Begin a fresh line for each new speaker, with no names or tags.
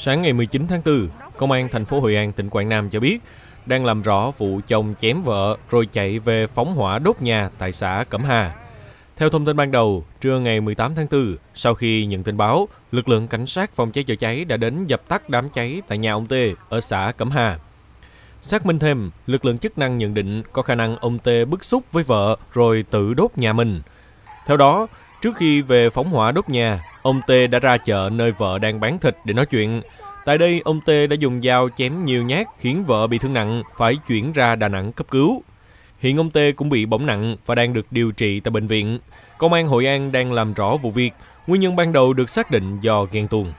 Sáng ngày 19 tháng 4, Công an thành phố Hội An, tỉnh Quảng Nam cho biết đang làm rõ vụ chồng chém vợ rồi chạy về phóng hỏa đốt nhà tại xã Cẩm Hà. Theo thông tin ban đầu, trưa ngày 18 tháng 4, sau khi nhận tin báo, lực lượng cảnh sát phòng cháy chữa cháy đã đến dập tắt đám cháy tại nhà ông T ở xã Cẩm Hà. Xác minh thêm, lực lượng chức năng nhận định có khả năng ông T bức xúc với vợ rồi tự đốt nhà mình. Theo đó, trước khi về phóng hỏa đốt nhà, Ông Tê đã ra chợ nơi vợ đang bán thịt để nói chuyện. Tại đây, ông Tê đã dùng dao chém nhiều nhát khiến vợ bị thương nặng, phải chuyển ra Đà Nẵng cấp cứu. Hiện ông Tê cũng bị bỏng nặng và đang được điều trị tại bệnh viện. Công an Hội An đang làm rõ vụ việc, nguyên nhân ban đầu được xác định do ghen tuông.